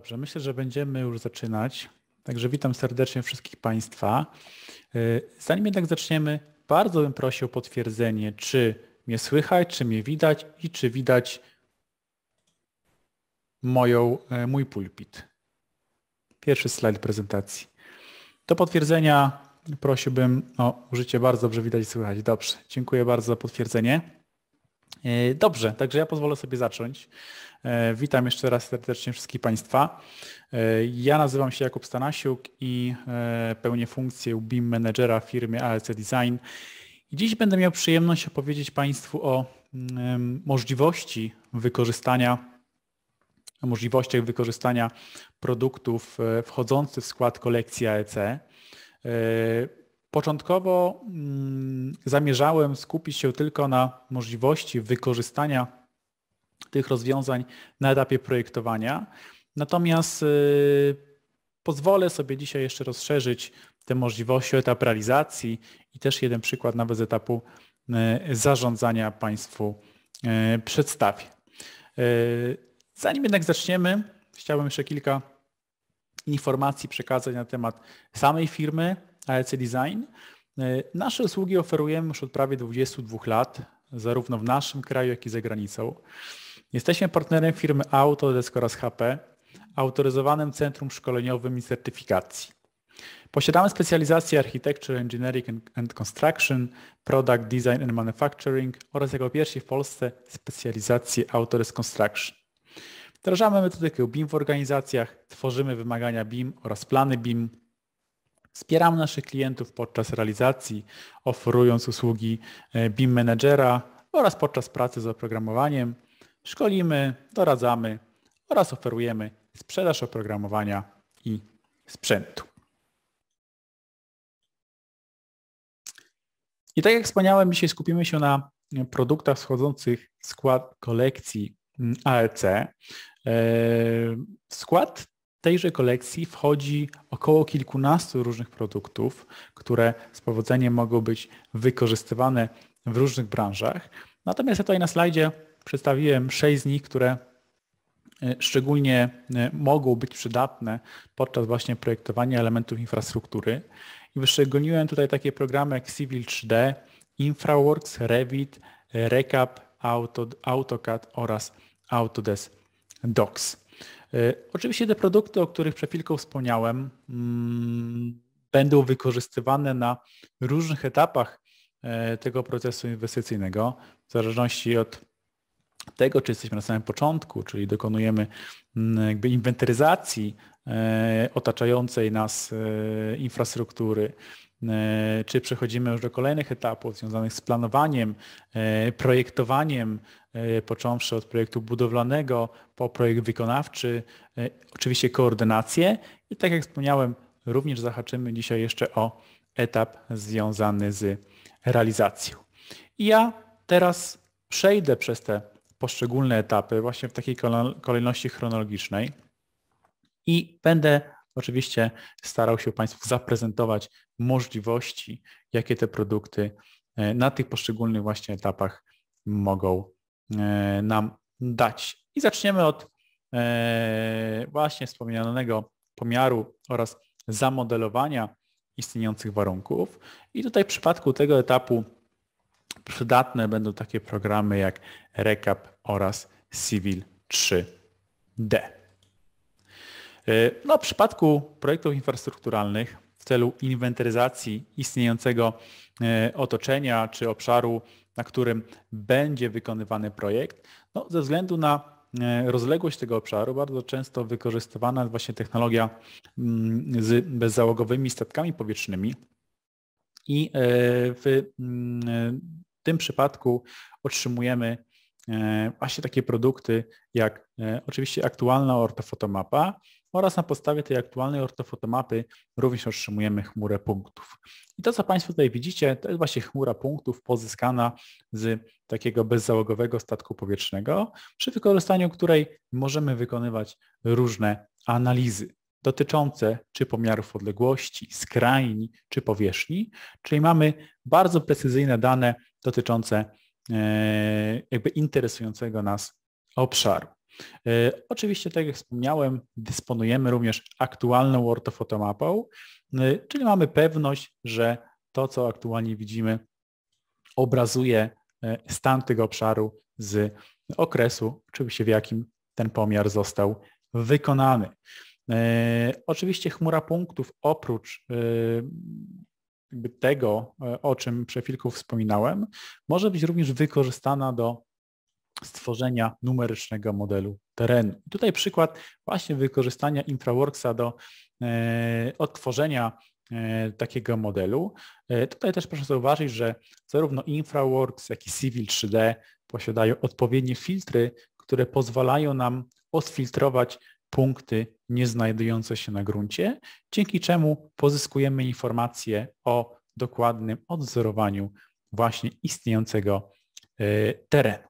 Dobrze, myślę, że będziemy już zaczynać. Także witam serdecznie wszystkich Państwa. Y, zanim jednak zaczniemy, bardzo bym prosił o potwierdzenie, czy mnie słychać, czy mnie widać i czy widać moją, y, mój pulpit. Pierwszy slajd prezentacji. Do potwierdzenia prosiłbym o no, użycie bardzo dobrze widać i słychać. Dobrze, dziękuję bardzo za potwierdzenie. E, dobrze, także ja pozwolę sobie zacząć. E, witam jeszcze raz serdecznie wszystkich Państwa. E, ja nazywam się Jakub Stanasiuk i pełnię funkcję BIM menedżera w firmie ALC Design. Dziś będę miał przyjemność opowiedzieć Państwu o mm, możliwości wykorzystania o możliwościach wykorzystania produktów wchodzących w skład kolekcji AEC Początkowo mm, zamierzałem skupić się tylko na możliwości wykorzystania tych rozwiązań na etapie projektowania. Natomiast y, pozwolę sobie dzisiaj jeszcze rozszerzyć te możliwości, etap realizacji i też jeden przykład nawet z etapu y, zarządzania Państwu y, przedstawię. Zanim jednak zaczniemy, chciałbym jeszcze kilka informacji przekazać na temat samej firmy, AEC Design. E, nasze usługi oferujemy już od prawie 22 lat, zarówno w naszym kraju, jak i za granicą. Jesteśmy partnerem firmy Autodesk oraz HP, autoryzowanym centrum szkoleniowym i certyfikacji. Posiadamy specjalizację Architecture, Engineering and Construction, Product Design and Manufacturing oraz jako pierwsi w Polsce specjalizację Autodesk Construction. Wdrażamy metodykę BIM w organizacjach, tworzymy wymagania BIM oraz plany BIM, Wspieramy naszych klientów podczas realizacji, oferując usługi e, BIM Managera oraz podczas pracy z oprogramowaniem. Szkolimy, doradzamy oraz oferujemy sprzedaż oprogramowania i sprzętu. I tak jak wspomniałem, dzisiaj skupimy się na e, produktach wchodzących w skład kolekcji ALC. E skład tejże kolekcji wchodzi około kilkunastu różnych produktów, które z powodzeniem mogą być wykorzystywane w różnych branżach. Natomiast ja tutaj na slajdzie przedstawiłem sześć z nich, które e, szczególnie e, mogą być przydatne podczas właśnie projektowania elementów infrastruktury. I wyszczególniłem tutaj takie programy jak Civil 3D, InfraWorks, Revit, Recap, AutoCAD oraz Autodesk Docs. E, oczywiście te produkty, o których przed chwilką wspomniałem, mm, będą wykorzystywane na różnych etapach e, tego procesu inwestycyjnego, w zależności od tego, czy jesteśmy na samym początku, czyli dokonujemy mm, jakby inwentaryzacji e, otaczającej nas infrastruktury, czy przechodzimy już do kolejnych etapów związanych z planowaniem, projektowaniem, E, począwszy od projektu budowlanego po projekt wykonawczy, e, oczywiście koordynację i tak jak wspomniałem, również zahaczymy dzisiaj jeszcze o etap związany z realizacją. I ja teraz przejdę przez te poszczególne etapy właśnie w takiej kolejności chronologicznej i będę oczywiście starał się Państwu zaprezentować możliwości, jakie te produkty e, na tych poszczególnych właśnie etapach mogą E, nam dać. I zaczniemy od e, właśnie wspomnianego pomiaru oraz zamodelowania istniejących warunków. I tutaj w przypadku tego etapu przydatne będą takie programy jak RECAP oraz Civil 3D. E, no, w przypadku projektów infrastrukturalnych w celu inwentaryzacji istniejącego otoczenia czy obszaru na którym będzie wykonywany projekt, no, ze względu na e, rozległość tego obszaru bardzo często wykorzystywana jest właśnie technologia mm, z bezzałogowymi statkami powietrznymi i e, mm, e, w tym przypadku otrzymujemy właśnie takie produkty jak oczywiście aktualna ortofotomapa, oraz na podstawie tej aktualnej ortofotomapy również otrzymujemy chmurę punktów. I to, co Państwo tutaj widzicie, to jest właśnie chmura punktów pozyskana z takiego bezzałogowego statku powietrznego, przy wykorzystaniu której możemy wykonywać różne analizy dotyczące czy pomiarów odległości, skrajni czy powierzchni, czyli mamy bardzo precyzyjne dane dotyczące e, jakby interesującego nas obszaru. E, oczywiście, tak jak wspomniałem, dysponujemy również aktualną ortofotomapą, e, czyli mamy pewność, że to, co aktualnie widzimy, obrazuje e, stan tego obszaru z okresu, oczywiście w jakim ten pomiar został wykonany. Oczywiście chmura punktów oprócz tego, o czym przed chwilką wspominałem, może być również wykorzystana do stworzenia numerycznego modelu terenu. tutaj przykład właśnie wykorzystania InfraWorksa do e, odtworzenia e, takiego modelu. E, tutaj też proszę zauważyć, że zarówno InfraWorks, jak i Civil 3D posiadają odpowiednie filtry, które pozwalają nam odfiltrować punkty nieznajdujące się na gruncie, dzięki czemu pozyskujemy informacje o dokładnym odzorowaniu właśnie istniejącego terenu.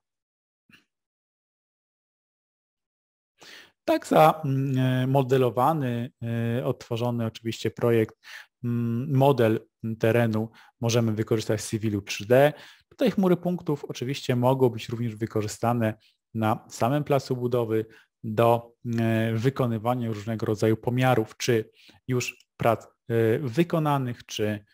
tak zamodelowany, mm, e, e, odtworzony oczywiście projekt, mm, model terenu możemy wykorzystać w Civilu 3D. Tutaj chmury punktów oczywiście mogą być również wykorzystane na samym placu budowy do e, wykonywania różnego rodzaju pomiarów, czy już prac wykonanych, czy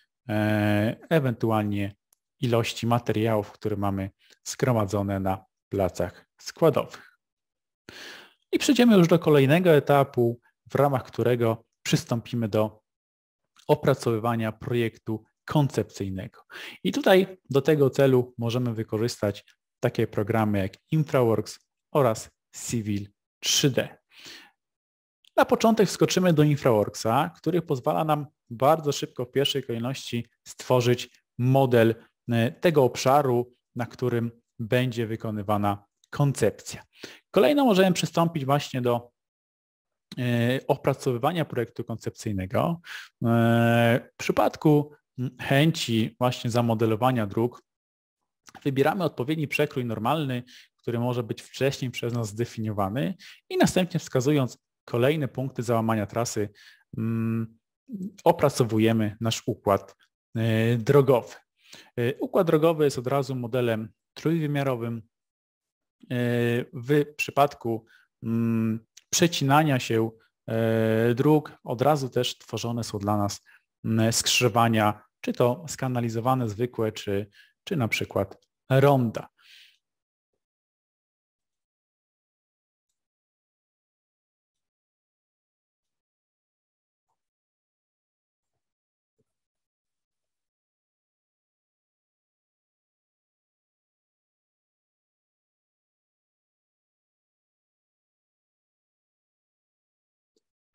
ewentualnie ilości materiałów, które mamy zgromadzone na placach składowych i przejdziemy już do kolejnego etapu, w ramach którego przystąpimy do opracowywania projektu koncepcyjnego. I tutaj do tego celu możemy wykorzystać takie programy jak InfraWorks oraz Civil 3D. Na początek wskoczymy do InfraWorksa, który pozwala nam bardzo szybko w pierwszej kolejności stworzyć model e, tego obszaru, na którym będzie wykonywana koncepcja. Kolejno możemy przystąpić właśnie do e, opracowywania projektu koncepcyjnego. E, w przypadku chęci właśnie zamodelowania dróg wybieramy odpowiedni przekrój normalny, który może być wcześniej przez nas zdefiniowany i następnie wskazując kolejne punkty załamania trasy mm, opracowujemy nasz układ e, drogowy. Układ drogowy jest od razu modelem trójwymiarowym, E, w przypadku mm, przecinania się e, dróg od razu też tworzone są dla nas mm, skrzyżowania, czy to skanalizowane, zwykłe, czy, czy na przykład ronda.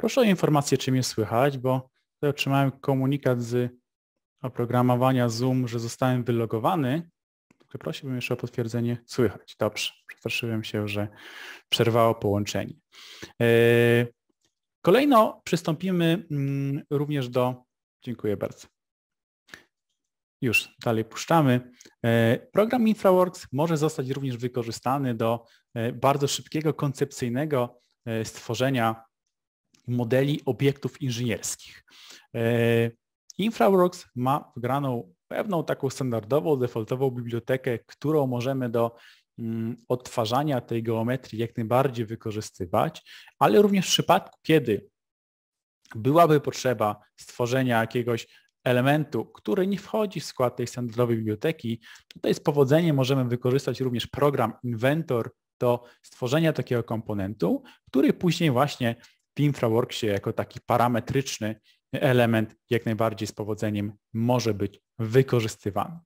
Proszę o informację, czy mnie słychać, bo otrzymałem komunikat z oprogramowania Zoom, że zostałem wylogowany. Proszę prosiłbym jeszcze o potwierdzenie słychać. Dobrze, przestraszyłem się, że przerwało połączenie. E, kolejno przystąpimy mm, również do... Dziękuję bardzo. Już dalej puszczamy. E, program InfraWorks może zostać również wykorzystany do e, bardzo szybkiego, koncepcyjnego stworzenia modeli obiektów inżynierskich. E, InfraWorks ma wgraną pewną taką standardową, defaultową bibliotekę, którą możemy do mm, odtwarzania tej geometrii jak najbardziej wykorzystywać, ale również w przypadku, kiedy byłaby potrzeba stworzenia jakiegoś elementu, który nie wchodzi w skład tej standardowej biblioteki, tutaj z powodzeniem możemy wykorzystać również program Inventor do stworzenia takiego komponentu, który później właśnie InfraWorksie jako taki parametryczny element jak najbardziej z powodzeniem może być wykorzystywany.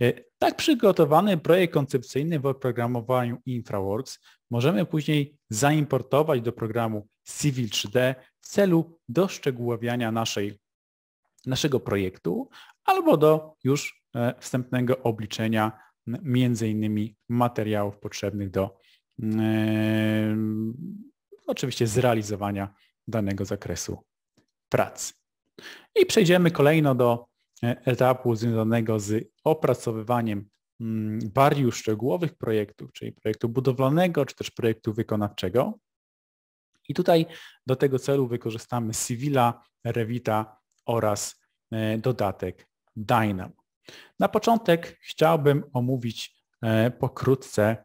E, tak przygotowany projekt koncepcyjny w oprogramowaniu InfraWorks możemy później zaimportować do programu Civil 3D w celu doszczegółowiania naszej, naszego projektu albo do już e, wstępnego obliczenia między innymi materiałów potrzebnych do oczywiście zrealizowania danego zakresu pracy. I przejdziemy kolejno do e, etapu związanego z opracowywaniem bardziej mm, szczegółowych projektów, czyli projektu budowlanego czy też projektu wykonawczego. I tutaj do tego celu wykorzystamy Civila, Revita oraz e, dodatek Dynamo. Na początek chciałbym omówić e, pokrótce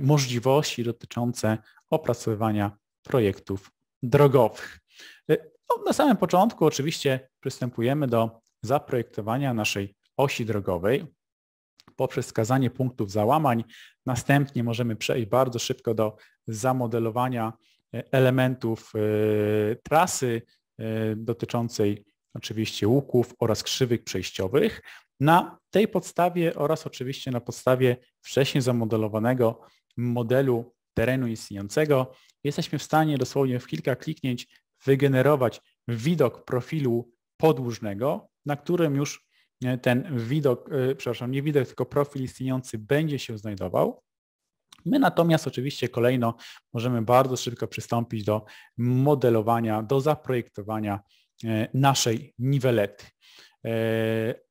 możliwości dotyczące opracowywania projektów drogowych. Y, no, na samym początku oczywiście przystępujemy do zaprojektowania naszej osi drogowej poprzez wskazanie punktów załamań. Następnie możemy przejść bardzo szybko do zamodelowania y, elementów y, trasy dotyczącej oczywiście łuków oraz krzywych przejściowych. Na tej podstawie oraz oczywiście na podstawie wcześniej zamodelowanego modelu terenu istniejącego. Jesteśmy w stanie dosłownie w kilka kliknięć wygenerować widok profilu podłużnego, na którym już e, ten widok, e, przepraszam, nie widok, tylko profil istniejący będzie się znajdował. My natomiast oczywiście kolejno możemy bardzo szybko przystąpić do modelowania, do zaprojektowania e, naszej niwelety.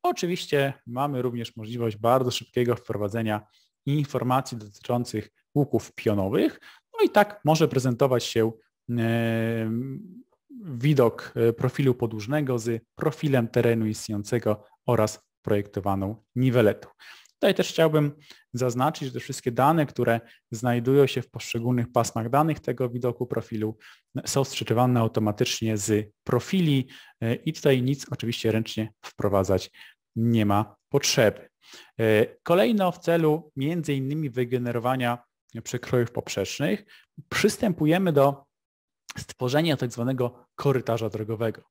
Oczywiście mamy również możliwość bardzo szybkiego wprowadzenia informacji dotyczących łuków pionowych. No i tak może prezentować się e, widok e, profilu podłużnego z profilem terenu istniejącego oraz projektowaną niweletą. Tutaj też chciałbym zaznaczyć, że te wszystkie dane, które znajdują się w poszczególnych pasmach danych tego widoku profilu są sczytywane automatycznie z profili e, i tutaj nic oczywiście ręcznie wprowadzać nie ma potrzeby. Kolejno w celu między innymi wygenerowania przekrojów poprzecznych, przystępujemy do stworzenia tak zwanego korytarza drogowego.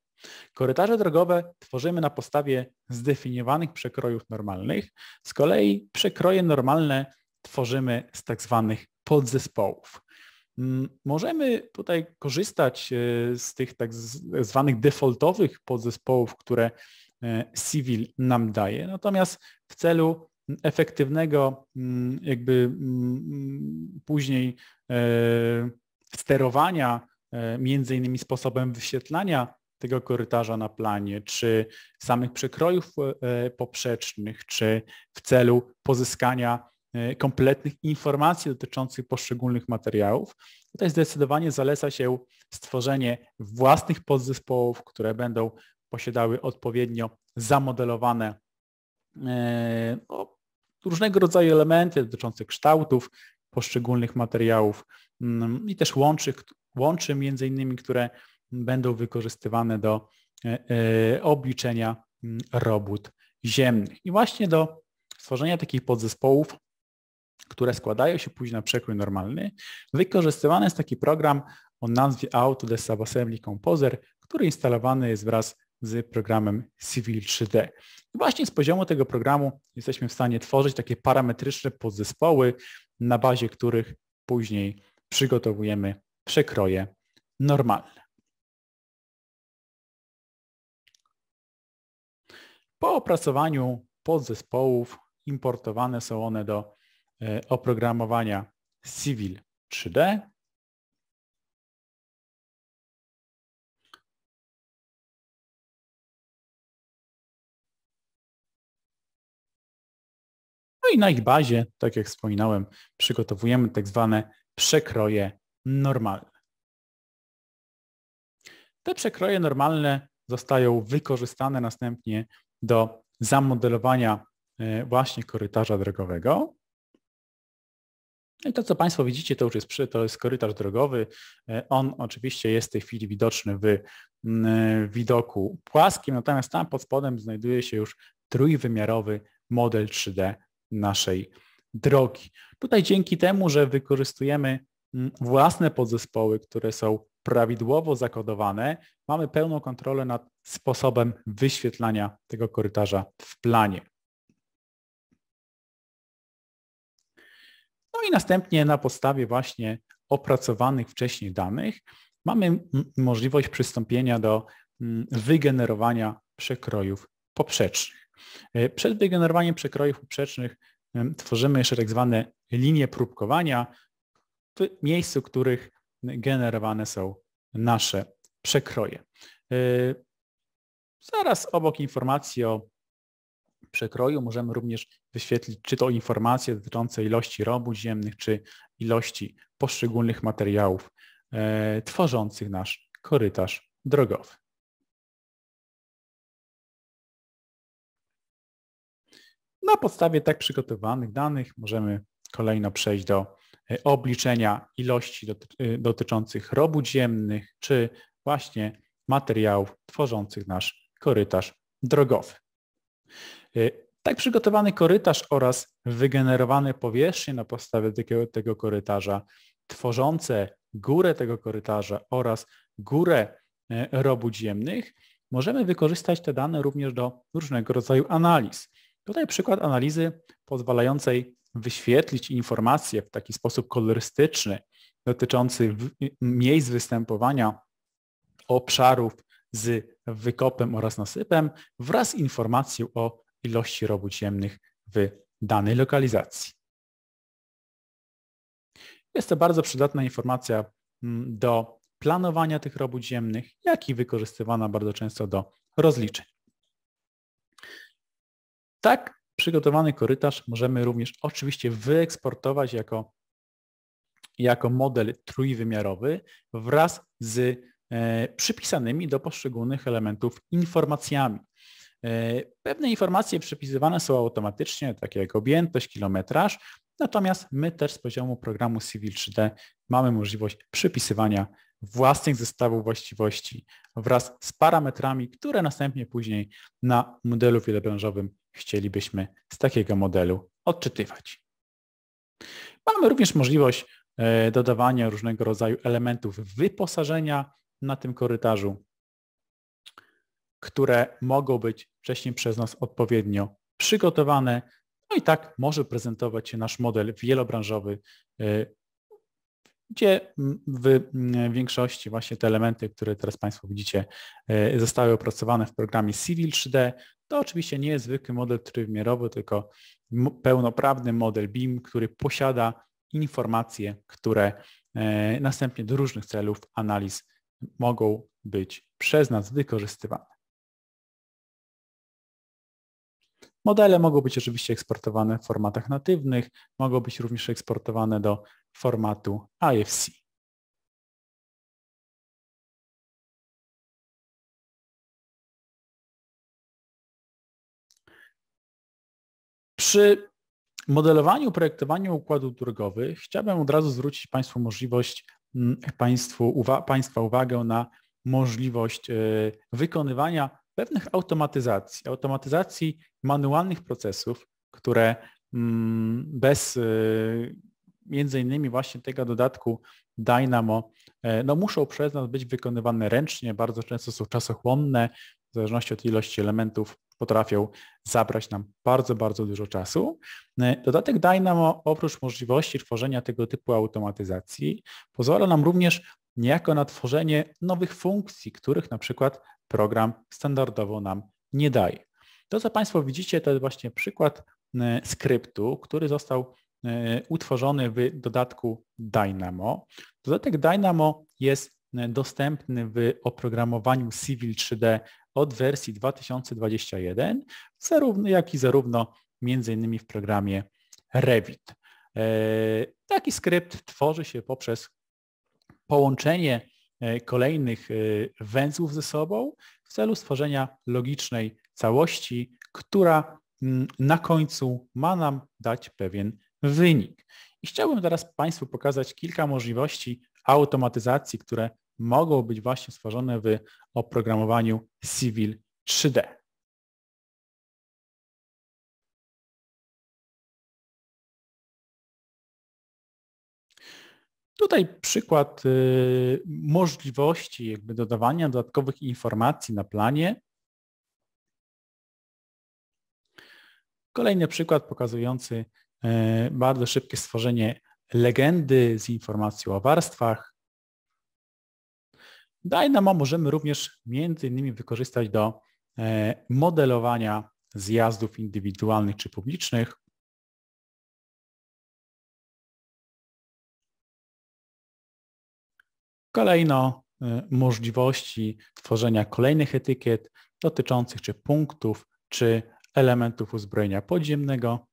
Korytarze drogowe tworzymy na podstawie zdefiniowanych przekrojów normalnych, z kolei przekroje normalne tworzymy z tak zwanych podzespołów. Mm, możemy tutaj korzystać e, z tych tak e, zwanych defaultowych podzespołów, które e, Civil nam daje, natomiast w celu efektywnego mm, jakby mm, później e, sterowania e, między innymi sposobem wyświetlania tego korytarza na planie, czy samych przekrojów e, poprzecznych, czy w celu pozyskania kompletnych informacji dotyczących poszczególnych materiałów. Tutaj zdecydowanie zaleca się stworzenie własnych podzespołów, które będą posiadały odpowiednio zamodelowane no, różnego rodzaju elementy dotyczące kształtów poszczególnych materiałów mm, i też łączy, łączy między innymi, które będą wykorzystywane do e, e, obliczenia mm, robót ziemnych. I właśnie do stworzenia takich podzespołów, które składają się później na przekrój normalny, wykorzystywany jest taki program o nazwie Autodesk Subassembly Composer, który instalowany jest wraz z programem Civil 3D. I właśnie z poziomu tego programu jesteśmy w stanie tworzyć takie parametryczne podzespoły, na bazie których później przygotowujemy przekroje normalne. Po opracowaniu podzespołów importowane są one do e, oprogramowania Civil 3D. No i na ich bazie, tak jak wspominałem, przygotowujemy tak zwane przekroje normalne. Te przekroje normalne zostają wykorzystane następnie do zamodelowania e, właśnie korytarza drogowego. No I to, co Państwo widzicie, to już jest, to jest korytarz drogowy. E, on oczywiście jest w tej chwili widoczny w e, widoku płaskim, natomiast tam pod spodem znajduje się już trójwymiarowy model 3D naszej drogi. Tutaj dzięki temu, że wykorzystujemy mm, własne podzespoły, które są prawidłowo zakodowane, mamy pełną kontrolę nad sposobem wyświetlania tego korytarza w planie. No i następnie na podstawie właśnie opracowanych wcześniej danych mamy możliwość przystąpienia do mm, wygenerowania przekrojów poprzecznych. E, przed wygenerowaniem przekrojów uprzecznych tworzymy jeszcze tak zwane linie próbkowania w miejscu, w których generowane są nasze przekroje. E, zaraz obok informacji o przekroju możemy również wyświetlić, czy to informacje dotyczące ilości robót ziemnych, czy ilości poszczególnych materiałów e, tworzących nasz korytarz drogowy. Na podstawie tak przygotowanych danych możemy kolejno przejść do e, obliczenia ilości e, dotyczących robót ziemnych czy właśnie materiałów tworzących nasz korytarz drogowy. E, tak przygotowany korytarz oraz wygenerowane powierzchnie na podstawie tego, tego korytarza, tworzące górę tego korytarza oraz górę robót ziemnych, możemy wykorzystać te dane również do różnego rodzaju analiz. Tutaj przykład analizy pozwalającej wyświetlić informacje w taki sposób kolorystyczny dotyczący miejsc występowania obszarów z wykopem oraz nasypem wraz z informacją o ilości robót ziemnych w danej lokalizacji. Jest to bardzo przydatna informacja mm, do planowania tych robót ziemnych, jak i wykorzystywana bardzo często do rozliczeń. Tak przygotowany korytarz możemy również oczywiście wyeksportować jako, jako model trójwymiarowy wraz z e, przypisanymi do poszczególnych elementów informacjami. E, pewne informacje przypisywane są automatycznie, takie jak objętość, kilometraż, natomiast my też z poziomu programu Civil 3D mamy możliwość przypisywania własnych zestawów właściwości wraz z parametrami, które następnie później na modelu wielobranżowym chcielibyśmy z takiego modelu odczytywać. Mamy również możliwość e, dodawania różnego rodzaju elementów wyposażenia na tym korytarzu, które mogą być wcześniej przez nas odpowiednio przygotowane. No i tak może prezentować się nasz model wielobranżowy, e, gdzie w większości właśnie te elementy, które teraz Państwo widzicie, e, zostały opracowane w programie Civil 3D, to oczywiście nie jest zwykły model trójwymiarowy, tylko pełnoprawny model BIM, który posiada informacje, które e, następnie do różnych celów analiz mogą być przez nas wykorzystywane. Modele mogą być oczywiście eksportowane w formatach natywnych, mogą być również eksportowane do formatu IFC. Przy modelowaniu, projektowaniu układów drogowych chciałbym od razu zwrócić Państwu możliwość, mm, państwu, uwa, Państwa uwagę na możliwość e, wykonywania pewnych automatyzacji, automatyzacji manualnych procesów, które mm, bez e, między innymi właśnie tego dodatku Dynamo, e, no muszą przez nas być wykonywane ręcznie, bardzo często są czasochłonne, w zależności od ilości elementów potrafią zabrać nam bardzo, bardzo dużo czasu. E, dodatek Dynamo oprócz możliwości tworzenia tego typu automatyzacji pozwala nam również niejako na tworzenie nowych funkcji, których na przykład program standardowo nam nie daje. To, co Państwo widzicie, to jest właśnie przykład e, skryptu, który został e, utworzony w dodatku Dynamo. Dodatek Dynamo jest dostępny w oprogramowaniu Civil 3D od wersji 2021, zarówno, jak i zarówno między innymi w programie Revit. E, taki skrypt tworzy się poprzez połączenie e, kolejnych e, węzłów ze sobą w celu stworzenia logicznej całości, która mm, na końcu ma nam dać pewien wynik. I chciałbym teraz Państwu pokazać kilka możliwości automatyzacji, które mogą być właśnie stworzone w oprogramowaniu Civil 3D. Tutaj przykład y, możliwości jakby dodawania dodatkowych informacji na planie. Kolejny przykład pokazujący y, bardzo szybkie stworzenie legendy z informacji o warstwach, no, Dynamo możemy również między innymi wykorzystać do e, modelowania zjazdów indywidualnych czy publicznych. Kolejno e, możliwości tworzenia kolejnych etykiet dotyczących czy punktów, czy elementów uzbrojenia podziemnego.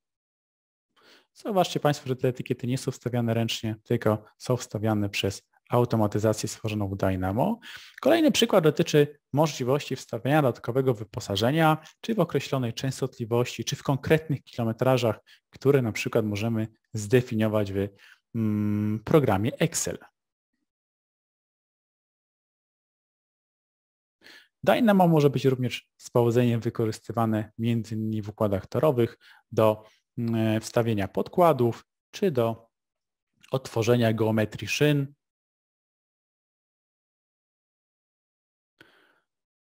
Zauważcie Państwo, że te etykiety nie są wstawiane ręcznie, tylko są wstawiane przez automatyzację stworzoną w Dynamo. Kolejny przykład dotyczy możliwości wstawiania dodatkowego wyposażenia, czy w określonej częstotliwości, czy w konkretnych kilometrażach, które na przykład możemy zdefiniować w mm, programie Excel. Dynamo może być również z powodzeniem wykorzystywane między w układach torowych do mm, wstawienia podkładów czy do otworzenia geometrii szyn,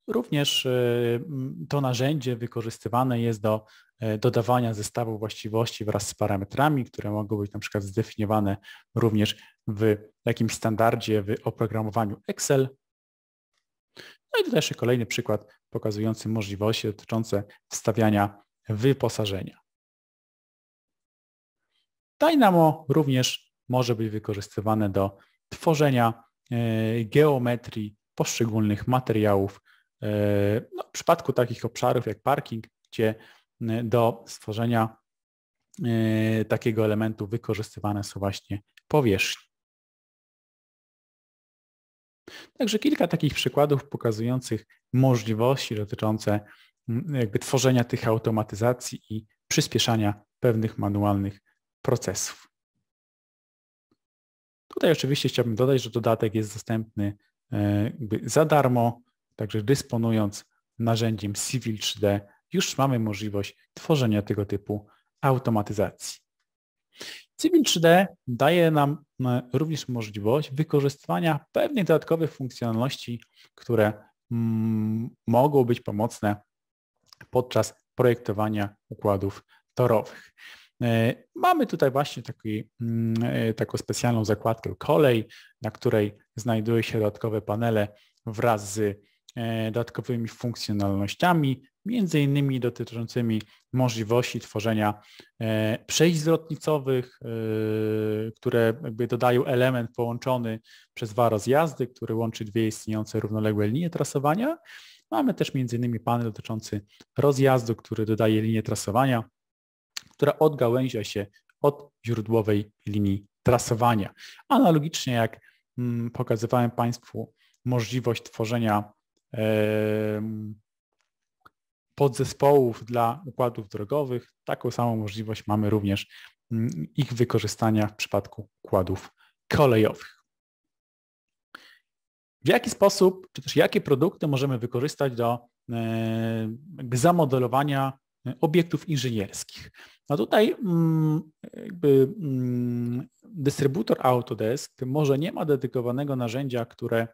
Również y, to narzędzie wykorzystywane jest do e, dodawania zestawu właściwości wraz z parametrami, które mogą być na przykład zdefiniowane również w jakimś standardzie w oprogramowaniu Excel. No i tutaj jeszcze kolejny przykład pokazujący możliwości dotyczące wstawiania wyposażenia. Dynamo również może być wykorzystywane do tworzenia e, geometrii poszczególnych materiałów E, no, w przypadku takich obszarów jak parking, gdzie e, do stworzenia e, takiego elementu wykorzystywane są właśnie powierzchnie. Także kilka takich przykładów pokazujących możliwości dotyczące jakby tworzenia tych automatyzacji i przyspieszania pewnych manualnych procesów. Tutaj oczywiście chciałbym dodać, że dodatek jest dostępny za darmo. Także dysponując narzędziem Civil 3D, już mamy możliwość tworzenia tego typu automatyzacji. Civil 3D daje nam e, również możliwość wykorzystania pewnych dodatkowych funkcjonalności, które mm, mogą być pomocne podczas projektowania układów torowych. E, mamy tutaj właśnie taki, mm, e, taką specjalną zakładkę kolej, na której znajdują się dodatkowe panele wraz z E, dodatkowymi funkcjonalnościami, między innymi dotyczącymi możliwości tworzenia e, przejść zwrotnicowych, e, które jakby dodają element połączony przez dwa rozjazdy, który łączy dwie istniejące równoległe linie trasowania. Mamy też między innymi panel dotyczący rozjazdu, który dodaje linię trasowania, która odgałęzia się od źródłowej linii trasowania. Analogicznie jak mm, pokazywałem Państwu możliwość tworzenia podzespołów dla układów drogowych. Taką samą możliwość mamy również mm, ich wykorzystania w przypadku układów kolejowych. W jaki sposób, czy też jakie produkty możemy wykorzystać do jakby zamodelowania E, obiektów inżynierskich. A tutaj mm, jakby mm, dystrybutor Autodesk może nie ma dedykowanego narzędzia, które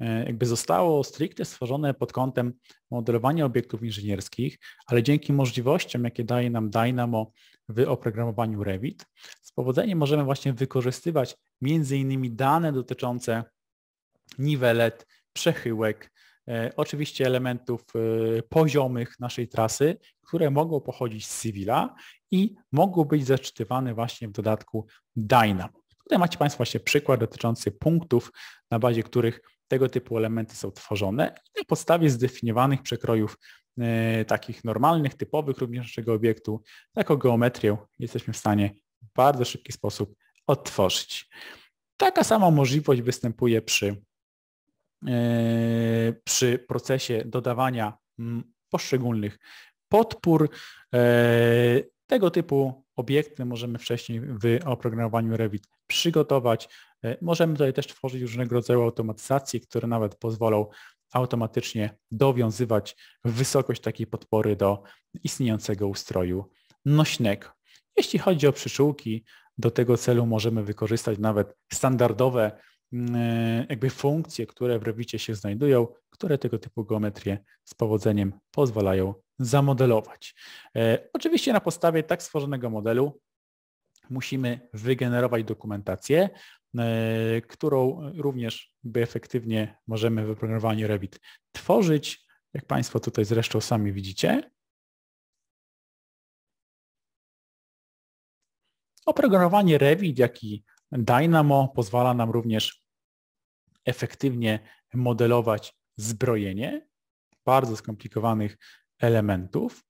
e, jakby zostało stricte stworzone pod kątem modelowania obiektów inżynierskich, ale dzięki możliwościom, jakie daje nam Dynamo w oprogramowaniu Revit, z powodzeniem możemy właśnie wykorzystywać między innymi dane dotyczące niwelet, przechyłek, E, oczywiście elementów e, poziomych naszej trasy, które mogą pochodzić z cywila i mogą być zaczytywane właśnie w dodatku Dynamo. Tutaj macie Państwo właśnie przykład dotyczący punktów, na bazie których tego typu elementy są tworzone i na podstawie zdefiniowanych przekrojów e, takich normalnych, typowych również naszego obiektu, taką geometrię jesteśmy w stanie w bardzo szybki sposób odtworzyć. Taka sama możliwość występuje przy E, przy procesie dodawania mm, poszczególnych podpór. E, tego typu obiekty możemy wcześniej w oprogramowaniu Revit przygotować. E, możemy tutaj też tworzyć różnego rodzaju automatyzacje, które nawet pozwolą automatycznie dowiązywać wysokość takiej podpory do istniejącego ustroju nośnego. Jeśli chodzi o przyczółki, do tego celu możemy wykorzystać nawet standardowe Mm, e, jakby funkcje, które w Rebicie się znajdują, które tego typu geometrie z powodzeniem pozwalają zamodelować. E, oczywiście na podstawie tak stworzonego modelu musimy wygenerować dokumentację, e, którą również by efektywnie możemy w oprogramowaniu Revit tworzyć, jak Państwo tutaj zresztą sami widzicie. Oprogramowanie Revit, jak i Dynamo pozwala nam również efektywnie modelować zbrojenie bardzo skomplikowanych elementów.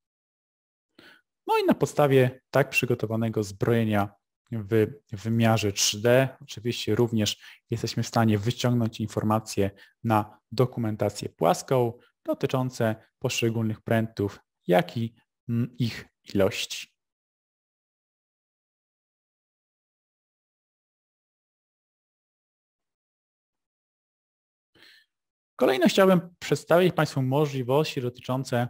No i na podstawie tak przygotowanego zbrojenia w wymiarze 3D oczywiście również jesteśmy w stanie wyciągnąć informacje na dokumentację płaską dotyczące poszczególnych prętów, jak i mm, ich ilości. Kolejno chciałbym przedstawić Państwu możliwości dotyczące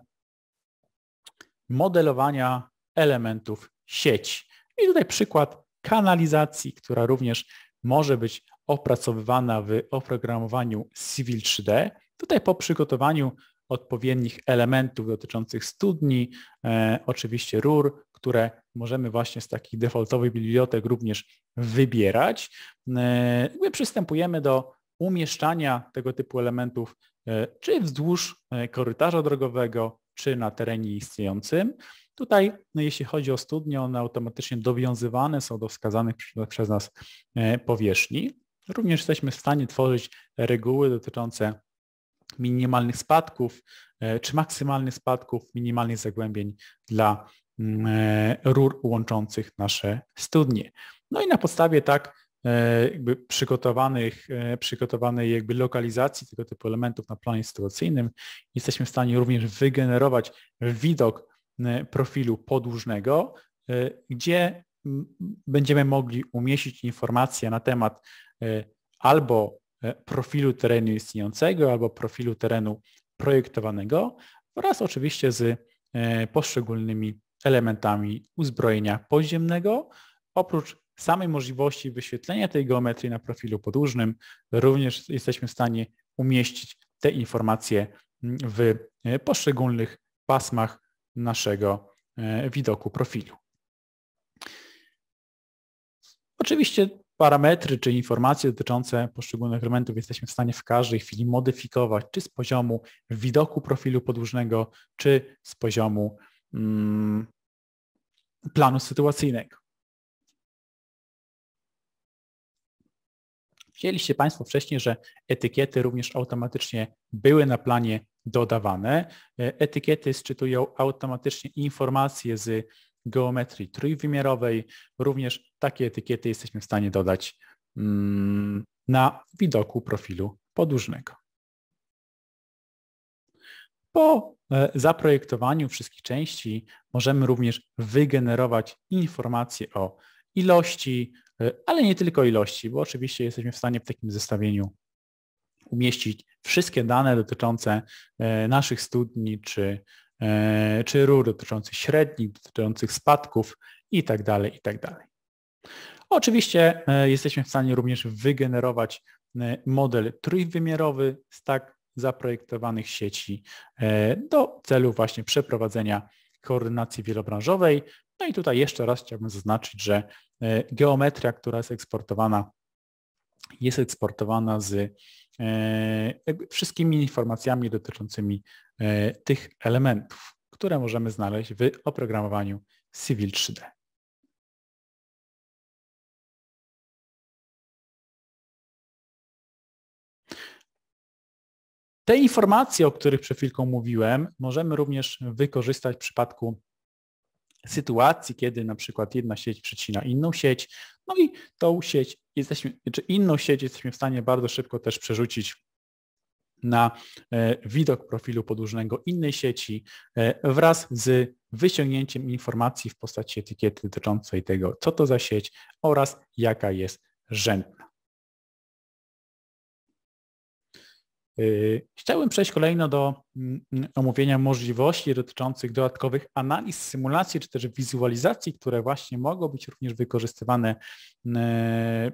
modelowania elementów sieci. I tutaj przykład kanalizacji, która również może być opracowywana w oprogramowaniu Civil 3D. Tutaj po przygotowaniu odpowiednich elementów dotyczących studni, e, oczywiście rur, które możemy właśnie z takich defaultowych bibliotek również wybierać. E, my przystępujemy do umieszczania tego typu elementów e, czy wzdłuż e, korytarza drogowego, czy na terenie istniejącym. Tutaj, no jeśli chodzi o studnie, one automatycznie dowiązywane są do wskazanych przez nas e, powierzchni. Również jesteśmy w stanie tworzyć reguły dotyczące minimalnych spadków czy maksymalnych spadków, minimalnych zagłębień dla mm, rur łączących nasze studnie. No i na podstawie tak E, jakby przygotowanych, e, przygotowanej jakby lokalizacji tego typu elementów na planie sytuacyjnym, jesteśmy w stanie również wygenerować widok e, profilu podłużnego, gdzie będziemy mogli umieścić informacje na temat albo profilu terenu istniejącego, albo profilu terenu projektowanego oraz oczywiście z poszczególnymi elementami uzbrojenia podziemnego, oprócz samej możliwości wyświetlenia tej geometrii na profilu podłużnym również jesteśmy w stanie umieścić te informacje w e, poszczególnych pasmach naszego e, widoku profilu. Oczywiście parametry czy informacje dotyczące poszczególnych elementów jesteśmy w stanie w każdej chwili modyfikować, czy z poziomu widoku profilu podłużnego, czy z poziomu mm, planu sytuacyjnego. Widzieliście Państwo wcześniej, że etykiety również automatycznie były na planie dodawane. E, etykiety sczytują automatycznie informacje z geometrii trójwymiarowej. Również takie etykiety jesteśmy w stanie dodać mm, na widoku profilu podłużnego. Po e, zaprojektowaniu wszystkich części możemy również wygenerować informacje o ilości, E, ale nie tylko ilości, bo oczywiście jesteśmy w stanie w takim zestawieniu umieścić wszystkie dane dotyczące e, naszych studni czy, e, czy rur, dotyczących średnich, dotyczących spadków itd. Tak itd. Tak oczywiście jesteśmy w stanie również wygenerować model trójwymiarowy z tak zaprojektowanych sieci do celu właśnie przeprowadzenia koordynacji wielobranżowej. No i tutaj jeszcze raz chciałbym zaznaczyć, że E, geometria, która jest eksportowana, jest eksportowana z e, wszystkimi informacjami dotyczącymi e, tych elementów, które możemy znaleźć w oprogramowaniu Civil 3D. Te informacje, o których przed chwilką mówiłem, możemy również wykorzystać w przypadku sytuacji, kiedy na przykład jedna sieć przecina inną sieć, no i tą sieć jesteśmy, czy znaczy inną sieć jesteśmy w stanie bardzo szybko też przerzucić na e, widok profilu podłużnego innej sieci e, wraz z wyciągnięciem informacji w postaci etykiety dotyczącej tego, co to za sieć oraz jaka jest rzędna. Y, Chciałbym przejść kolejno do mm, mm, omówienia możliwości dotyczących dodatkowych analiz, symulacji czy też wizualizacji, które właśnie mogą być również wykorzystywane y,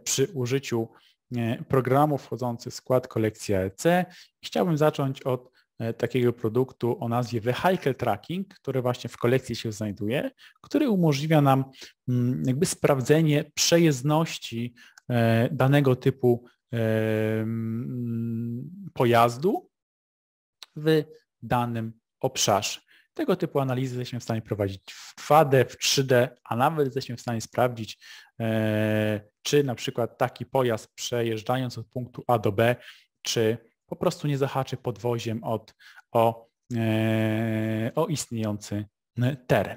przy użyciu y, programów wchodzących w skład kolekcji AEC. Chciałbym zacząć od e, takiego produktu o nazwie Vehicle Tracking, który właśnie w kolekcji się znajduje, który umożliwia nam mm, jakby sprawdzenie przejezdności e, danego typu pojazdu w danym obszarze. Tego typu analizy jesteśmy w stanie prowadzić w 2D, w 3D, a nawet jesteśmy w stanie sprawdzić, e, czy na przykład taki pojazd przejeżdżając od punktu A do B, czy po prostu nie zahaczy podwoziem od, o, e, o istniejący e, teren.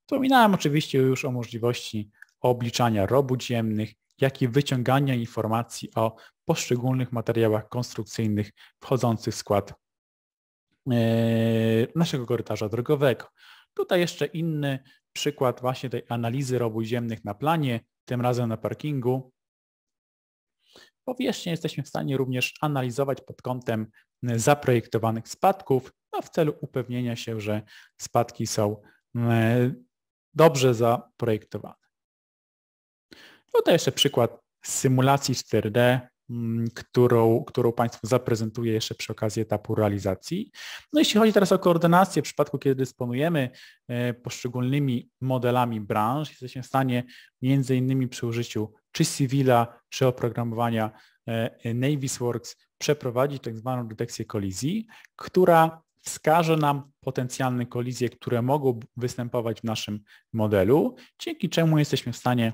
Wspominałem oczywiście już o możliwości obliczania robót ziemnych, jak i wyciągania informacji o poszczególnych materiałach konstrukcyjnych wchodzących w skład e, naszego korytarza drogowego. Tutaj jeszcze inny przykład właśnie tej analizy robót ziemnych na planie, tym razem na parkingu. Powierzchnię jesteśmy w stanie również analizować pod kątem zaprojektowanych spadków no, w celu upewnienia się, że spadki są e, dobrze zaprojektowane. No to jeszcze przykład symulacji 4D, mm, którą, którą Państwu zaprezentuję jeszcze przy okazji etapu realizacji. No jeśli chodzi teraz o koordynację, w przypadku kiedy dysponujemy e, poszczególnymi modelami branż, jesteśmy w stanie między innymi przy użyciu czy Civila, czy oprogramowania e, Navisworks przeprowadzić tak zwaną detekcję kolizji, która wskaże nam potencjalne kolizje, które mogą występować w naszym modelu, dzięki czemu jesteśmy w stanie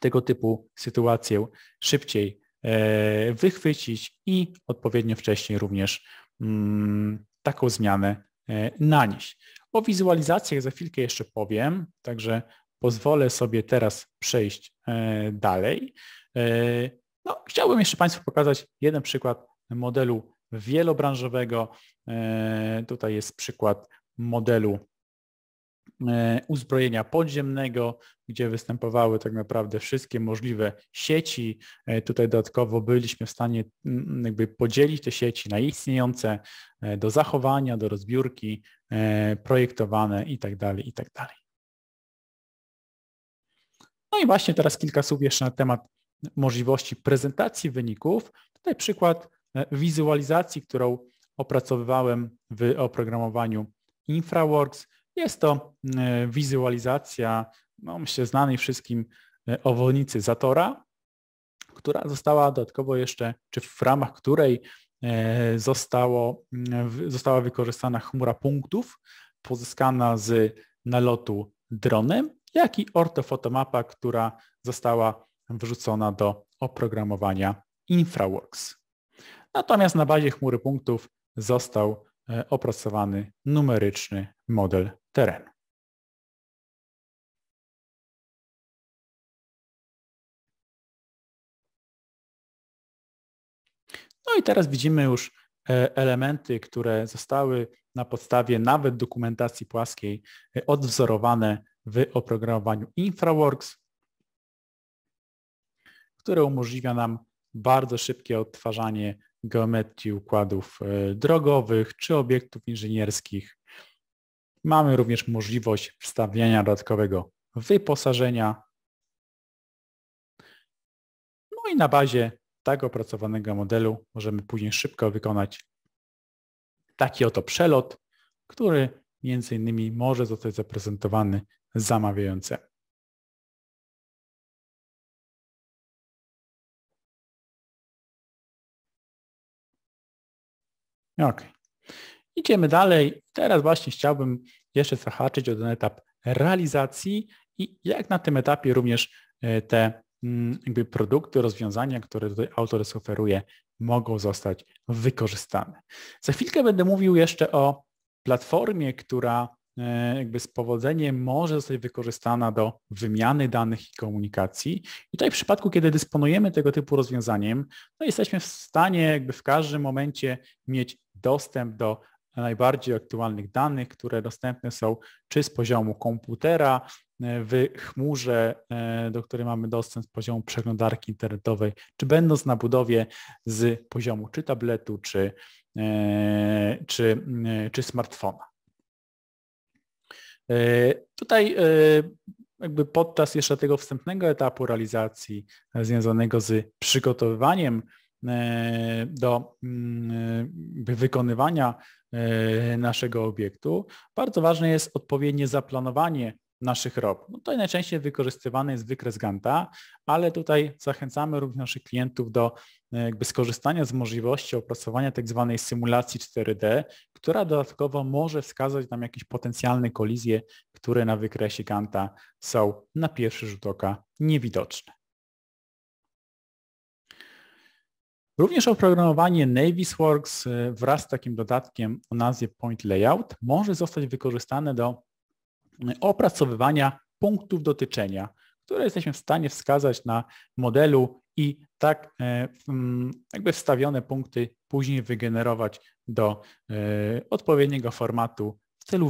tego typu sytuację szybciej e, wychwycić i odpowiednio wcześniej również mm, taką zmianę e, nanieść. O wizualizacjach za chwilkę jeszcze powiem, także pozwolę sobie teraz przejść e, dalej. No, chciałbym jeszcze Państwu pokazać jeden przykład modelu wielobranżowego. Tutaj jest przykład modelu E, uzbrojenia podziemnego, gdzie występowały tak naprawdę wszystkie możliwe sieci. E, tutaj dodatkowo byliśmy w stanie mm, jakby podzielić te sieci na istniejące e, do zachowania, do rozbiórki, projektowane itd. Tak itd. Tak no i właśnie teraz kilka słów jeszcze na temat możliwości prezentacji wyników. Tutaj przykład wizualizacji, którą opracowywałem w oprogramowaniu InfraWorks. Jest to e, wizualizacja, no myślę, znanej wszystkim e, owolnicy Zatora, która została dodatkowo jeszcze, czy w ramach której e, zostało, mm, została wykorzystana chmura punktów pozyskana z nalotu dronem, jak i ortofotomapa, która została wrzucona do oprogramowania InfraWorks. Natomiast na bazie chmury punktów został opracowany numeryczny model teren. No i teraz widzimy już e, elementy, które zostały na podstawie nawet dokumentacji płaskiej e, odwzorowane w oprogramowaniu InfraWorks, które umożliwia nam bardzo szybkie odtwarzanie geometrii układów e, drogowych czy obiektów inżynierskich Mamy również możliwość wstawiania dodatkowego wyposażenia. No i na bazie tak opracowanego modelu możemy później szybko wykonać taki oto przelot, który między innymi może zostać zaprezentowany zamawiającemu. Ok. Idziemy dalej. Teraz właśnie chciałbym jeszcze zahaczyć o ten etap realizacji i jak na tym etapie również e, te mm, jakby produkty, rozwiązania, które tutaj autor oferuje, mogą zostać wykorzystane. Za chwilkę będę mówił jeszcze o platformie, która e, jakby z powodzeniem może zostać wykorzystana do wymiany danych i komunikacji. I tutaj w przypadku, kiedy dysponujemy tego typu rozwiązaniem, no jesteśmy w stanie jakby w każdym momencie mieć dostęp do najbardziej aktualnych danych, które dostępne są czy z poziomu komputera, e, w chmurze, e, do której mamy dostęp z poziomu przeglądarki internetowej, czy będąc na budowie z poziomu czy tabletu, czy, e, czy, czy smartfona. Tutaj jakby podczas jeszcze tego wstępnego etapu realizacji związanego z przygotowywaniem do mm, wykonywania E, naszego obiektu. Bardzo ważne jest odpowiednie zaplanowanie naszych rob. No tutaj najczęściej wykorzystywany jest wykres Ganta, ale tutaj zachęcamy również naszych klientów do e, jakby skorzystania z możliwości opracowania tak zwanej symulacji 4D, która dodatkowo może wskazać nam jakieś potencjalne kolizje, które na wykresie Ganta są na pierwszy rzut oka niewidoczne. Również oprogramowanie Navisworks e, wraz z takim dodatkiem o nazwie Point Layout może zostać wykorzystane do e, opracowywania punktów dotyczenia, które jesteśmy w stanie wskazać na modelu i tak e, jakby wstawione punkty później wygenerować do odpowiedniego formatu w celu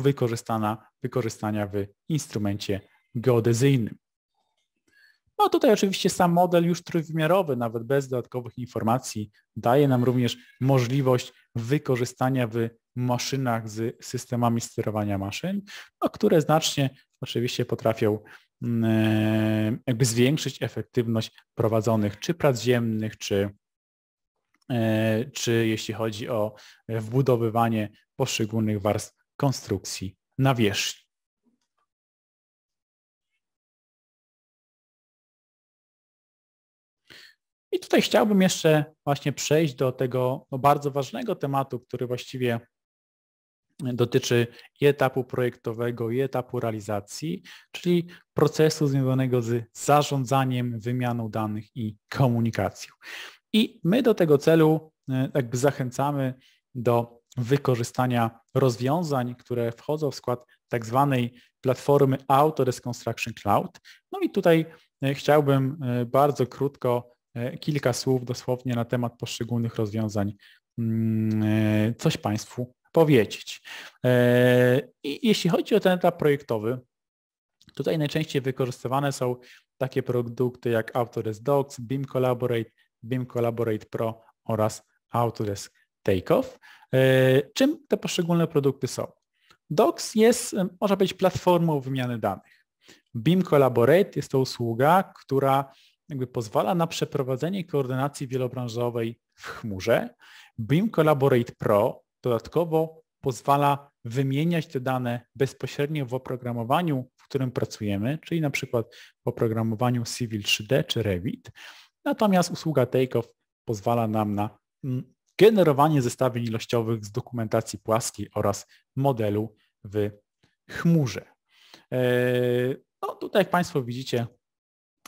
wykorzystania w instrumencie geodezyjnym. No tutaj oczywiście sam model już trójwymiarowy, nawet bez dodatkowych informacji, daje nam również możliwość wykorzystania w maszynach z systemami sterowania maszyn, no, które znacznie oczywiście potrafią mm, e, jakby zwiększyć efektywność prowadzonych czy prac ziemnych, czy, e, czy jeśli chodzi o wbudowywanie poszczególnych warstw konstrukcji na wierzch. I tutaj chciałbym jeszcze właśnie przejść do tego no, bardzo ważnego tematu, który właściwie dotyczy i etapu projektowego, i etapu realizacji, czyli procesu związanego z zarządzaniem wymianą danych i komunikacją. I my do tego celu e, jakby zachęcamy do wykorzystania rozwiązań, które wchodzą w skład tak zwanej platformy Auto Reconstruction Cloud. No i tutaj e, chciałbym e, bardzo krótko E, kilka słów dosłownie na temat poszczególnych rozwiązań, mm, e, coś Państwu powiedzieć. E, I jeśli chodzi o ten etap projektowy, tutaj najczęściej wykorzystywane są takie produkty jak Autodesk Docs, BIM Collaborate, BIM Collaborate Pro oraz Autodesk Takeoff. Czym te poszczególne produkty są? Docs jest, można powiedzieć, platformą wymiany danych. BIM Collaborate jest to usługa, która jakby pozwala na przeprowadzenie koordynacji wielobranżowej w chmurze. BIM Collaborate Pro dodatkowo pozwala wymieniać te dane bezpośrednio w oprogramowaniu, w którym pracujemy, czyli na przykład w oprogramowaniu Civil 3D czy Revit. Natomiast usługa Takeoff pozwala nam na mm, generowanie zestawień ilościowych z dokumentacji płaskiej oraz modelu w chmurze. E, no, tutaj jak Państwo widzicie,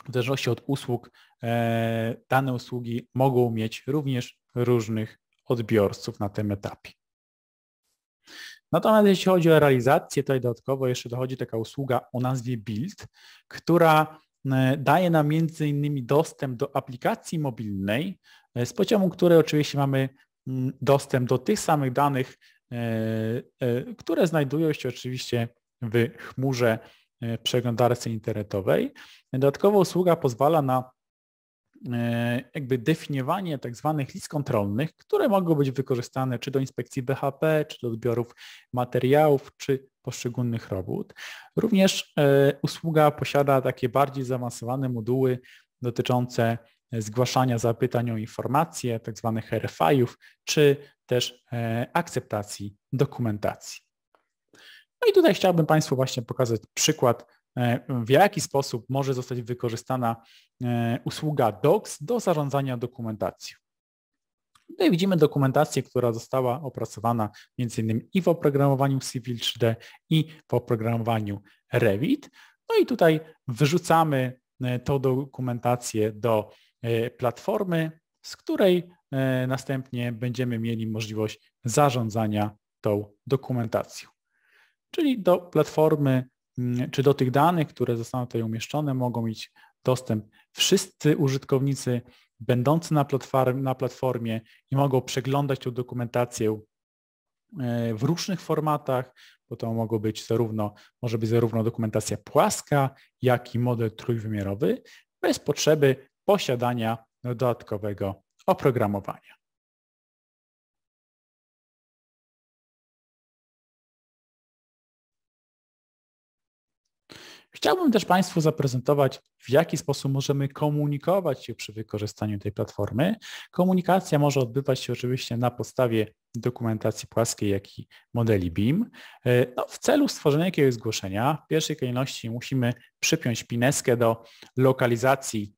w zależności od usług, e, dane usługi mogą mieć również różnych odbiorców na tym etapie. Natomiast jeśli chodzi o realizację, tutaj dodatkowo jeszcze dochodzi taka usługa o nazwie Build, która e, daje nam między innymi dostęp do aplikacji mobilnej, e, z poziomu której oczywiście mamy mm, dostęp do tych samych danych, które znajdują się oczywiście w chmurze E, przeglądarce internetowej. Dodatkowo usługa pozwala na e, jakby definiowanie tak zwanych list kontrolnych, które mogą być wykorzystane czy do inspekcji BHP, czy do odbiorów materiałów, czy poszczególnych robót. Również e, usługa posiada takie bardziej zaawansowane moduły dotyczące zgłaszania zapytań o informacje, tak zwanych RFI-ów, czy też akceptacji dokumentacji. No i tutaj chciałbym Państwu właśnie pokazać przykład, e, w jaki sposób może zostać wykorzystana e, usługa DOCS do zarządzania dokumentacją. Tutaj widzimy dokumentację, która została opracowana m.in. i w oprogramowaniu Civil 3D i w oprogramowaniu Revit. No i tutaj wyrzucamy e, tą dokumentację do platformy, z której następnie będziemy mieli możliwość zarządzania tą dokumentacją czyli do platformy mm, czy do tych danych, które zostaną tutaj umieszczone, mogą mieć dostęp wszyscy użytkownicy będący na, platform, na platformie i mogą przeglądać tą dokumentację e, w różnych formatach, bo to mogą być zarówno, może być zarówno dokumentacja płaska, jak i model trójwymiarowy, bez potrzeby posiadania dodatkowego oprogramowania. Chciałbym też Państwu zaprezentować, w jaki sposób możemy komunikować się przy wykorzystaniu tej platformy. Komunikacja może odbywać się oczywiście na podstawie dokumentacji płaskiej, jak i modeli BIM. E, no, w celu stworzenia jakiegoś zgłoszenia w pierwszej kolejności musimy przypiąć pineskę do lokalizacji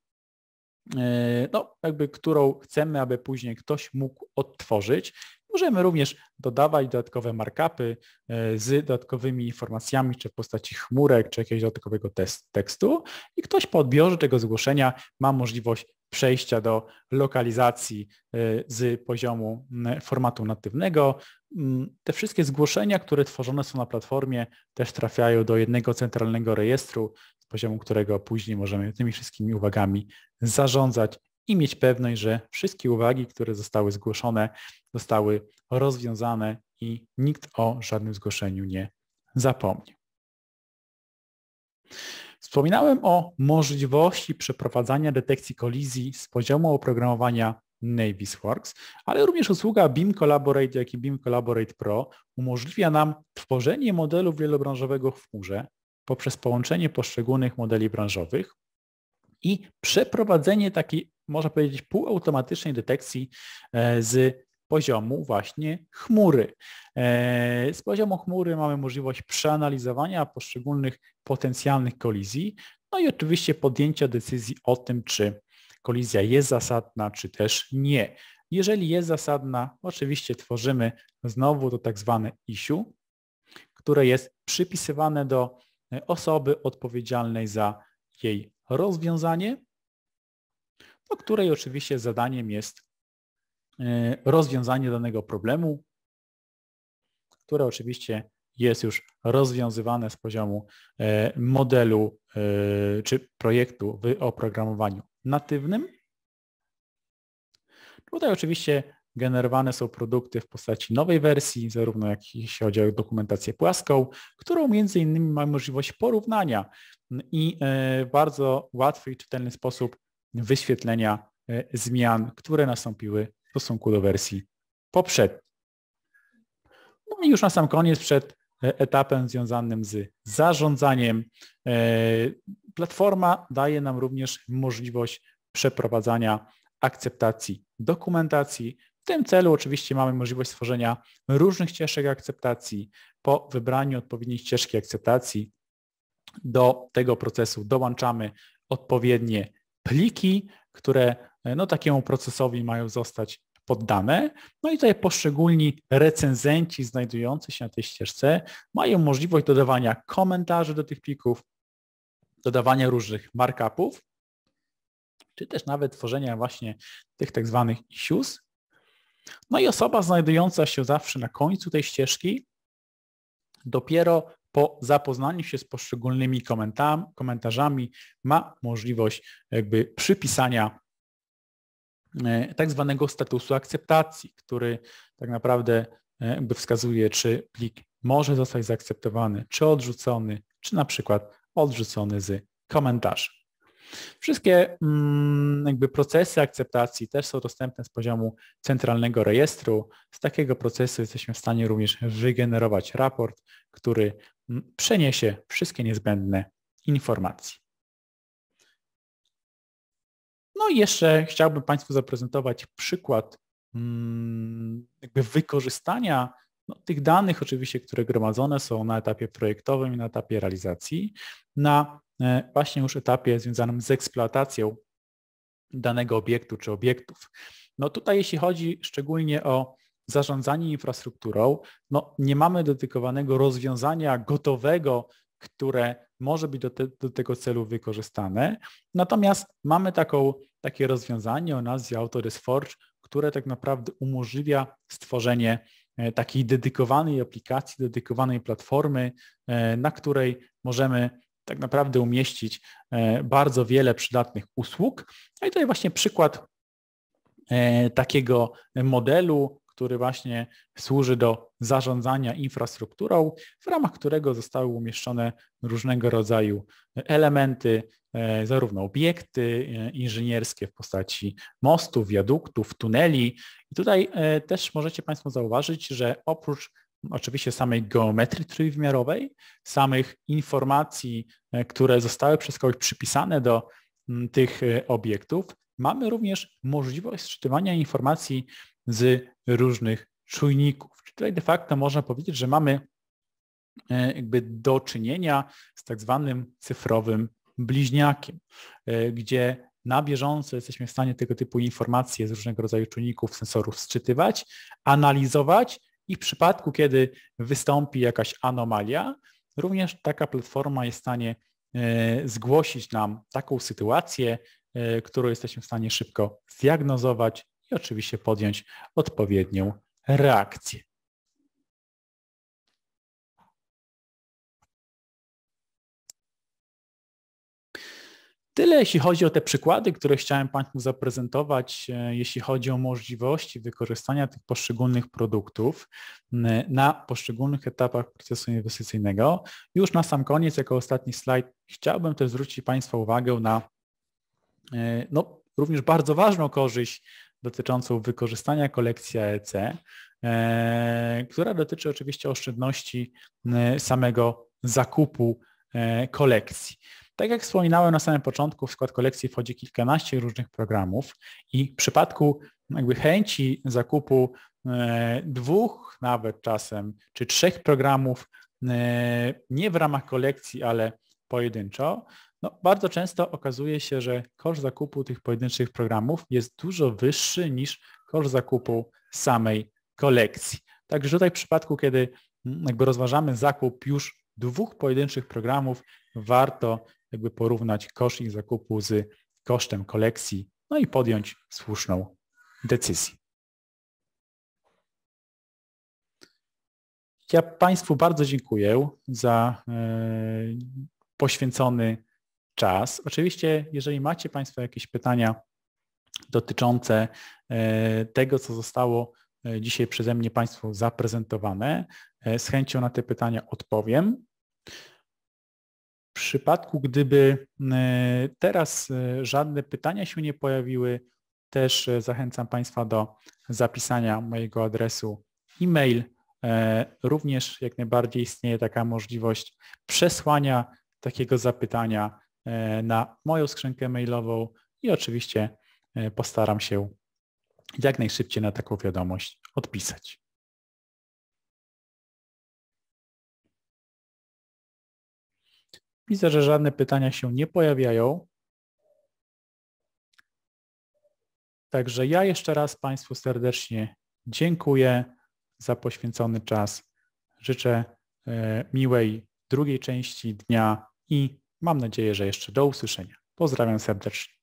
e, no, jakby którą chcemy, aby później ktoś mógł odtworzyć. Możemy również dodawać dodatkowe markupy e, z dodatkowymi informacjami, czy w postaci chmurek, czy jakiegoś dodatkowego tekstu i ktoś po odbiorze tego zgłoszenia ma możliwość przejścia do lokalizacji e, z poziomu formatu natywnego. Te wszystkie zgłoszenia, które tworzone są na platformie, też trafiają do jednego centralnego rejestru, z poziomu którego później możemy tymi wszystkimi uwagami zarządzać i mieć pewność, że wszystkie uwagi, które zostały zgłoszone, zostały rozwiązane i nikt o żadnym zgłoszeniu nie zapomni. Wspominałem o możliwości przeprowadzania detekcji kolizji z poziomu oprogramowania Navisworks, ale również usługa BIM Collaborate, jak i BIM Collaborate Pro umożliwia nam tworzenie modelu wielobranżowego w chmurze poprzez połączenie poszczególnych modeli branżowych i przeprowadzenie takiej można powiedzieć, półautomatycznej detekcji e, z poziomu właśnie chmury. E, z poziomu chmury mamy możliwość przeanalizowania poszczególnych potencjalnych kolizji, no i oczywiście podjęcia decyzji o tym, czy kolizja jest zasadna, czy też nie. Jeżeli jest zasadna, oczywiście tworzymy znowu to tak zwane issue, które jest przypisywane do osoby odpowiedzialnej za jej rozwiązanie do której oczywiście zadaniem jest e, rozwiązanie danego problemu, które oczywiście jest już rozwiązywane z poziomu e, modelu e, czy projektu w oprogramowaniu natywnym. Tutaj oczywiście generowane są produkty w postaci nowej wersji, zarówno jak jeśli chodzi o dokumentację płaską, którą między innymi mamy możliwość porównania i w bardzo łatwy i czytelny sposób wyświetlenia e, zmian, które nastąpiły w stosunku do wersji poprzedniej. No i już na sam koniec, przed e, etapem związanym z zarządzaniem, e, platforma daje nam również możliwość przeprowadzania akceptacji dokumentacji. W tym celu oczywiście mamy możliwość stworzenia różnych ścieżek akceptacji. Po wybraniu odpowiedniej ścieżki akceptacji do tego procesu dołączamy odpowiednie pliki, które e, no, takiemu procesowi mają zostać poddane. No i tutaj poszczególni recenzenci znajdujący się na tej ścieżce mają możliwość dodawania komentarzy do tych plików, dodawania różnych markupów, czy też nawet tworzenia właśnie tych tak zwanych issues. No i osoba znajdująca się zawsze na końcu tej ścieżki dopiero po zapoznaniu się z poszczególnymi komentarzami ma możliwość jakby przypisania e, tak zwanego statusu akceptacji, który tak naprawdę e, jakby wskazuje, czy plik może zostać zaakceptowany, czy odrzucony, czy na przykład odrzucony z komentarzy. Wszystkie mm, jakby procesy akceptacji też są dostępne z poziomu centralnego rejestru. Z takiego procesu jesteśmy w stanie również wygenerować raport, który mm, przeniesie wszystkie niezbędne informacje. No i jeszcze chciałbym Państwu zaprezentować przykład mm, jakby wykorzystania no, tych danych oczywiście, które gromadzone są na etapie projektowym i na etapie realizacji, na e, właśnie już etapie związanym z eksploatacją danego obiektu czy obiektów. No tutaj jeśli chodzi szczególnie o zarządzanie infrastrukturą, no nie mamy dedykowanego rozwiązania gotowego, które może być do, te, do tego celu wykorzystane. Natomiast mamy taką, takie rozwiązanie o nazwie Autodesk Forge, które tak naprawdę umożliwia stworzenie E, takiej dedykowanej aplikacji, dedykowanej platformy, e, na której możemy tak naprawdę umieścić e, bardzo wiele przydatnych usług. No i tutaj właśnie przykład takiego modelu który właśnie służy do zarządzania infrastrukturą, w ramach którego zostały umieszczone różnego rodzaju elementy, e, zarówno obiekty e, inżynierskie w postaci mostów, wiaduktów, tuneli. I tutaj e, też możecie Państwo zauważyć, że oprócz oczywiście samej geometrii trójwymiarowej, samych informacji, które zostały przez kogoś przypisane do tych obiektów, mamy również możliwość czytywania informacji z różnych czujników. Czyli de facto można powiedzieć, że mamy e, jakby do czynienia z tak zwanym cyfrowym bliźniakiem, e, gdzie na bieżąco jesteśmy w stanie tego typu informacje z różnego rodzaju czujników, sensorów sczytywać, analizować i w przypadku, kiedy wystąpi jakaś anomalia, również taka platforma jest w stanie e, zgłosić nam taką sytuację, którą jesteśmy w stanie szybko zdiagnozować, oczywiście podjąć odpowiednią reakcję. Tyle jeśli chodzi o te przykłady, które chciałem Państwu zaprezentować, e, jeśli chodzi o możliwości wykorzystania tych poszczególnych produktów na poszczególnych etapach procesu inwestycyjnego. Już na sam koniec, jako ostatni slajd, chciałbym też zwrócić Państwa uwagę na e, no, również bardzo ważną korzyść dotyczącą wykorzystania kolekcji AEC, e, która dotyczy oczywiście oszczędności e, samego zakupu e, kolekcji. Tak jak wspominałem na samym początku, w skład kolekcji wchodzi kilkanaście różnych programów i w przypadku jakby chęci zakupu dwóch nawet czasem, czy trzech programów, nie w ramach kolekcji, ale pojedynczo, no, bardzo często okazuje się, że koszt zakupu tych pojedynczych programów jest dużo wyższy niż koszt zakupu samej kolekcji. Także tutaj w przypadku, kiedy mm, jakby rozważamy zakup już dwóch pojedynczych programów, warto jakby porównać koszt ich zakupu z kosztem kolekcji, no i podjąć słuszną decyzję. Ja Państwu bardzo dziękuję za e, poświęcony czas. Oczywiście, jeżeli macie Państwo jakieś pytania dotyczące e, tego, co zostało e, dzisiaj przeze mnie Państwu zaprezentowane, e, z chęcią na te pytania odpowiem. W przypadku, gdyby teraz żadne pytania się nie pojawiły, też zachęcam Państwa do zapisania mojego adresu e-mail. Również jak najbardziej istnieje taka możliwość przesłania takiego zapytania E, na moją skrzynkę mailową i oczywiście e, postaram się jak najszybciej na taką wiadomość odpisać. Widzę, że żadne pytania się nie pojawiają. Także ja jeszcze raz Państwu serdecznie dziękuję za poświęcony czas. Życzę e, miłej drugiej części dnia i Mam nadzieję, że jeszcze do usłyszenia. Pozdrawiam serdecznie.